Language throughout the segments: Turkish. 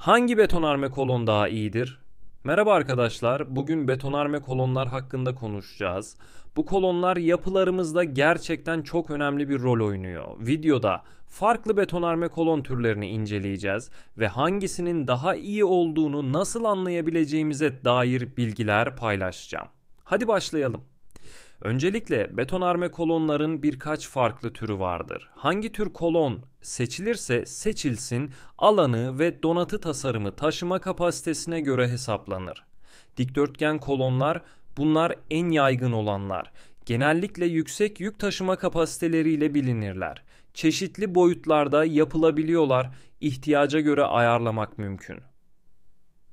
Hangi betonarme kolon daha iyidir? Merhaba arkadaşlar. Bugün betonarme kolonlar hakkında konuşacağız. Bu kolonlar yapılarımızda gerçekten çok önemli bir rol oynuyor. Videoda farklı betonarme kolon türlerini inceleyeceğiz ve hangisinin daha iyi olduğunu nasıl anlayabileceğimize dair bilgiler paylaşacağım. Hadi başlayalım. Öncelikle betonarme kolonların birkaç farklı türü vardır. Hangi tür kolon seçilirse seçilsin alanı ve donatı tasarımı taşıma kapasitesine göre hesaplanır. Dikdörtgen kolonlar bunlar en yaygın olanlar. Genellikle yüksek yük taşıma kapasiteleriyle bilinirler. Çeşitli boyutlarda yapılabiliyorlar, ihtiyaca göre ayarlamak mümkün.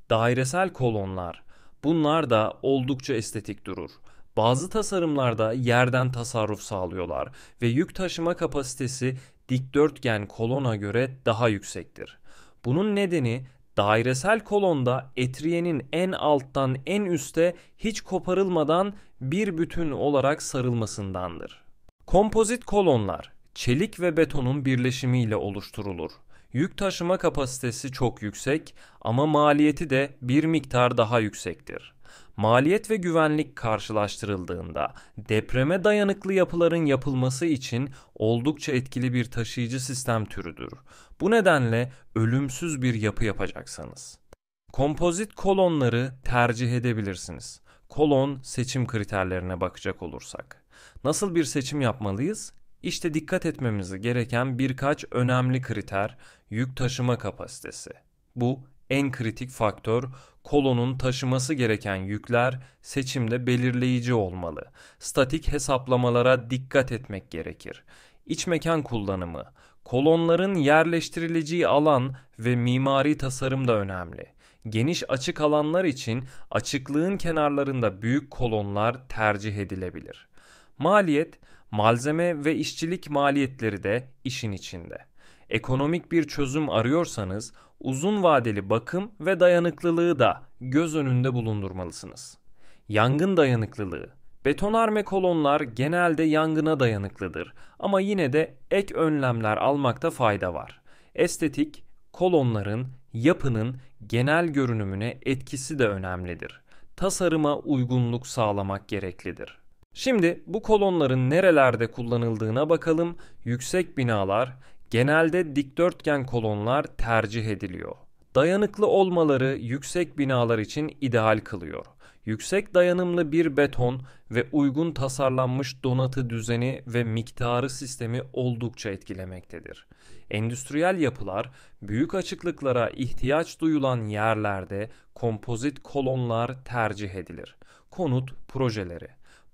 Dairesel kolonlar. Bunlar da oldukça estetik durur. Bazı tasarımlarda yerden tasarruf sağlıyorlar ve yük taşıma kapasitesi dikdörtgen kolona göre daha yüksektir. Bunun nedeni dairesel kolonda etriyenin en alttan en üste hiç koparılmadan bir bütün olarak sarılmasındandır. Kompozit kolonlar çelik ve betonun birleşimiyle oluşturulur. Yük taşıma kapasitesi çok yüksek ama maliyeti de bir miktar daha yüksektir. Maliyet ve güvenlik karşılaştırıldığında depreme dayanıklı yapıların yapılması için oldukça etkili bir taşıyıcı sistem türüdür. Bu nedenle ölümsüz bir yapı yapacaksanız. Kompozit kolonları tercih edebilirsiniz. Kolon seçim kriterlerine bakacak olursak. Nasıl bir seçim yapmalıyız? İşte dikkat etmemiz gereken birkaç önemli kriter yük taşıma kapasitesi. Bu en kritik faktör kolonun taşıması gereken yükler seçimde belirleyici olmalı. Statik hesaplamalara dikkat etmek gerekir. İç mekan kullanımı, kolonların yerleştirileceği alan ve mimari tasarım da önemli. Geniş açık alanlar için açıklığın kenarlarında büyük kolonlar tercih edilebilir. Maliyet, malzeme ve işçilik maliyetleri de işin içinde ekonomik bir çözüm arıyorsanız uzun vadeli bakım ve dayanıklılığı da göz önünde bulundurmalısınız. Yangın dayanıklılığı Betonarme kolonlar genelde yangına dayanıklıdır ama yine de ek önlemler almakta fayda var. Estetik, kolonların, yapının genel görünümüne etkisi de önemlidir. Tasarıma uygunluk sağlamak gereklidir. Şimdi bu kolonların nerelerde kullanıldığına bakalım. Yüksek binalar, Genelde dikdörtgen kolonlar tercih ediliyor. Dayanıklı olmaları yüksek binalar için ideal kılıyor. Yüksek dayanımlı bir beton ve uygun tasarlanmış donatı düzeni ve miktarı sistemi oldukça etkilemektedir. Endüstriyel yapılar büyük açıklıklara ihtiyaç duyulan yerlerde kompozit kolonlar tercih edilir. Konut projeleri.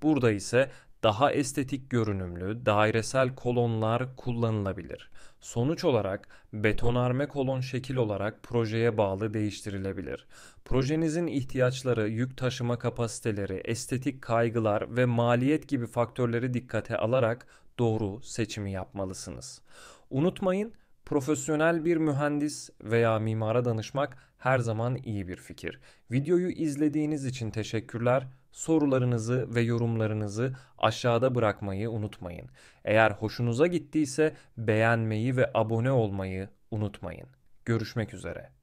Burada ise daha estetik görünümlü dairesel kolonlar kullanılabilir. Sonuç olarak betonarme kolon şekil olarak projeye bağlı değiştirilebilir. Projenizin ihtiyaçları, yük taşıma kapasiteleri, estetik kaygılar ve maliyet gibi faktörleri dikkate alarak doğru seçimi yapmalısınız. Unutmayın Profesyonel bir mühendis veya mimara danışmak her zaman iyi bir fikir. Videoyu izlediğiniz için teşekkürler. Sorularınızı ve yorumlarınızı aşağıda bırakmayı unutmayın. Eğer hoşunuza gittiyse beğenmeyi ve abone olmayı unutmayın. Görüşmek üzere.